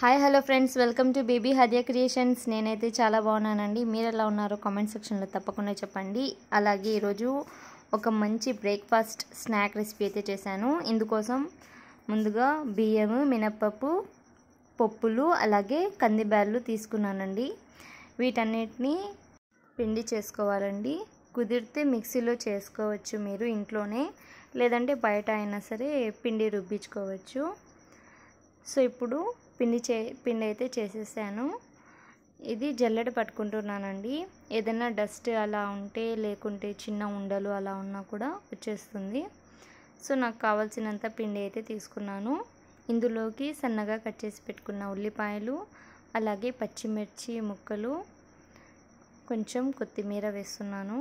hi hello friends welcome to baby Harya creations నేనైతే చాలా బాగున్నానండి మీరు ఎలా ఉన్నారో కామెంట్ సెక్షన్లో తప్పకుండా చెప్పండి అలాగే ఈరోజు ఒక మంచి బ్రేక్ఫాస్ట్ స్నాక్ రెసిపీ అయితే చేశాను ఇందుకోసం ముందుగా బియ్యం మినప్పప్పు పప్పులు అలాగే కందిబ్యాళ్ళు తీసుకున్నానండి వీటన్నిటిని పిండి చేసుకోవాలండి కుదిరితే మిక్సీలో చేసుకోవచ్చు మీరు ఇంట్లోనే లేదంటే బయట అయినా సరే పిండి రుబ్బించుకోవచ్చు సో ఇప్పుడు పిండి చే పిండి అయితే చేసేసాను ఇది జల్లెడ పట్టుకుంటున్నానండి ఏదైనా డస్ట్ అలా ఉంటే లేకుంటే చిన్న ఉండలు అలా ఉన్నా కూడా వచ్చేస్తుంది సో నాకు కావాల్సినంత పిండి అయితే తీసుకున్నాను ఇందులోకి సన్నగా కట్ చేసి పెట్టుకున్న ఉల్లిపాయలు అలాగే పచ్చిమిర్చి ముక్కలు కొంచెం కొత్తిమీర వేస్తున్నాను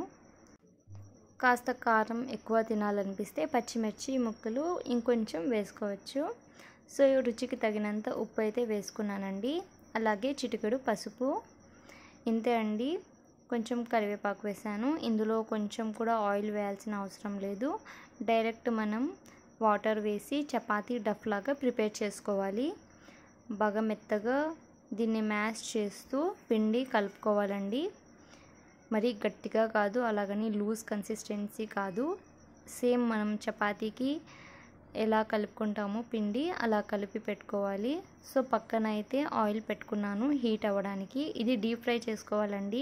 కాస్త కారం ఎక్కువ తినాలనిపిస్తే పచ్చిమిర్చి ముక్కలు ఇంకొంచెం వేసుకోవచ్చు సో రుచికి తగినంత ఉప్పు అయితే వేసుకున్నానండి అలాగే చిటికెడు పసుపు ఇంతే అండి కొంచెం కరివేపాకు వేసాను ఇందులో కొంచెం కూడా ఆయిల్ వేయాల్సిన అవసరం లేదు డైరెక్ట్ మనం వాటర్ వేసి చపాతి డఫ్ లాగా ప్రిపేర్ చేసుకోవాలి బాగా మెత్తగా దీన్ని మ్యాష్ చేస్తూ పిండి కలుపుకోవాలండి మరీ గట్టిగా కాదు అలాగని లూజ్ కన్సిస్టెన్సీ కాదు సేమ్ మనం చపాతీకి ఎలా కలుపుకుంటామో పిండి అలా కలిపి పెట్టుకోవాలి సో పక్కన అయితే ఆయిల్ పెట్టుకున్నాను హీట్ అవ్వడానికి ఇది డీప్ ఫ్రై చేసుకోవాలండి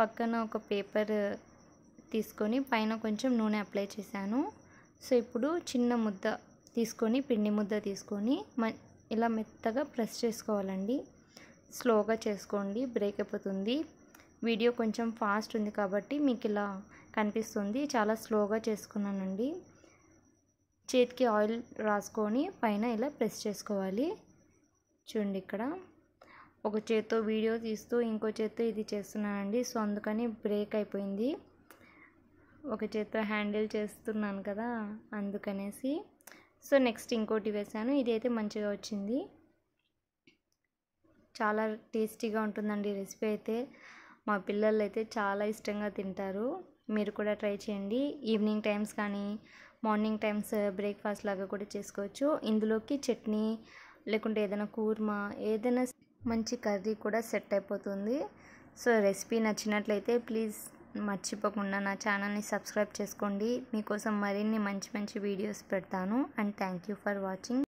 పక్కన ఒక పేపర్ తీసుకొని పైన కొంచెం నూనె అప్లై చేశాను సో ఇప్పుడు చిన్న ముద్ద తీసుకొని పిండి ముద్ద తీసుకొని మ ఇలా మెత్తగా ప్రెస్ చేసుకోవాలండి స్లోగా చేసుకోండి బ్రేక్ అయిపోతుంది వీడియో కొంచెం ఫాస్ట్ ఉంది కాబట్టి మీకు ఇలా కనిపిస్తుంది చాలా స్లోగా చేసుకున్నానండి చేతికి ఆయిల్ రాసుకొని పైన ఇలా ప్రెస్ చేసుకోవాలి చూడండి ఇక్కడ ఒక చేత్తో వీడియో తీస్తూ ఇంకో చేత్తో ఇది చేస్తున్నానండి సో అందుకని బ్రేక్ అయిపోయింది ఒక చేత్తో హ్యాండిల్ చేస్తున్నాను కదా అందుకనేసి సో నెక్స్ట్ ఇంకోటి వేసాను ఇది అయితే మంచిగా వచ్చింది చాలా టేస్టీగా ఉంటుందండి రెసిపీ అయితే మా పిల్లలు అయితే చాలా ఇష్టంగా తింటారు మీరు కూడా ట్రై చేయండి ఈవినింగ్ టైమ్స్ కానీ మార్నింగ్ టైమ్స్ బ్రేక్ఫాస్ట్ లాగా కూడా చేసుకోవచ్చు ఇందులోకి చట్నీ లేకుంటే ఏదైనా కూర్మా ఏదైనా మంచి కర్రీ కూడా సెట్ అయిపోతుంది సో రెసిపీ నచ్చినట్లయితే ప్లీజ్ మర్చిపోకుండా నా ఛానల్ని సబ్స్క్రైబ్ చేసుకోండి మీకోసం మరిన్ని మంచి మంచి వీడియోస్ పెడతాను and thank you for watching